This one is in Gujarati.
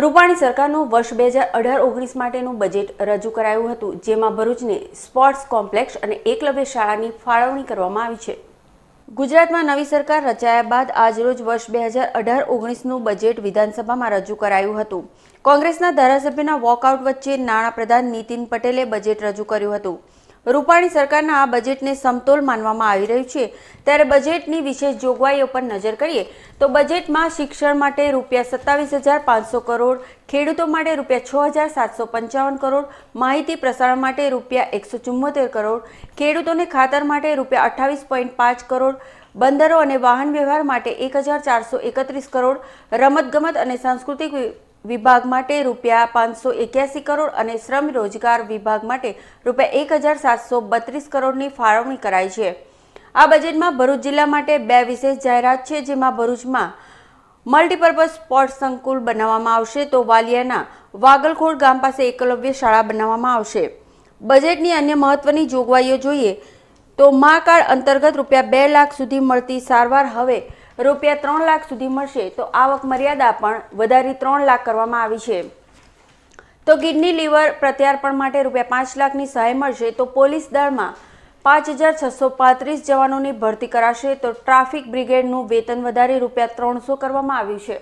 રૂપાણી સરકારનું વર્ષ બે હજાર અઢાર ઓગણીસ માટેનું બજેટ રજૂ કરાયું હતું જેમાં ભરૂચને સ્પોર્ટ્સ કોમ્પ્લેક્ષ અને એકલવ્ય શાળાની ફાળવણી કરવામાં આવી છે ગુજરાતમાં નવી સરકાર રચાયા બાદ આજરોજ વર્ષ બે હજાર અઢાર ઓગણીસનું બજેટ વિધાનસભામાં રજૂ કરાયું હતું કોંગ્રેસના ધારાસભ્યના વોકઆઉટ વચ્ચે નાણાપ્રધાન નીતિન પટેલે બજેટ રજૂ કર્યું હતું રૂપાણી સરકારના આ બજેટને સમતોલ માનવામાં આવી રહ્યું છે ત્યારે બજેટની વિશેષ જોગવાઈઓ પર નજર કરીએ તો બજેટમાં શિક્ષણ માટે રૂપિયા સત્તાવીસ હજાર પાંચસો કરોડ ખેડૂતો માટે રૂપિયા છ હજાર સાતસો પંચાવન કરોડ માહિતી પ્રસારણ માટે રૂપિયા એકસો ચુમ્મોતેર કરોડ ખેડૂતોને ખાતર માટે રૂપિયા અઠ્ઠાવીસ પોઈન્ટ પાંચ કરોડ બંદરો અને વાહન વ્યવહાર માટે એક હજાર ચારસો એકત્રીસ કરોડ રમતગમત અને સાંસ્કૃતિક વિભાગ માટે રૂપિયા પાંચસો એક્યાસી કરોડ અને શ્રમ રોજગાર વિભાગ માટે રૂપિયા એક હજાર સાતસો બત્રીસ કરોડની ફાળવણી કરાઈ છે આ બજેટમાં ભરૂચ જિલ્લા માટે બે વિશેષ જાહેરાત છે જેમાં ભરૂચમાં મલ્ટીપર્પઝ સ્પોર્ટ્સ સંકુલ બનાવવામાં આવશે તો વાલિયાના વાગલખોડ ગામ પાસે એકલવ્ય શાળા બનાવવામાં આવશે બજેટની અન્ય મહત્વની જોગવાઈઓ જોઈએ તો મા કાર્ડ અંતર્ગત રૂપિયા બે લાખ સુધી મળતી સારવાર હવે રૂપિયા ત્રણ લાખ સુધી મળશે તો આવક મર્યાદા પણ વધારી ત્રણ લાખ કરવામાં આવી છે તો કિડની લીવર પ્રત્યાર્પણ માટે રૂપિયા પાંચ લાખની સહાય મળશે તો પોલીસ દળમાં પાંચ હજાર છસો પાંત્રીસ જવાનોની ભરતી કરાશે તો ટ્રાફિક બ્રિગેડનું વેતન વધારી રૂપિયા ત્રણસો કરવામાં આવ્યું છે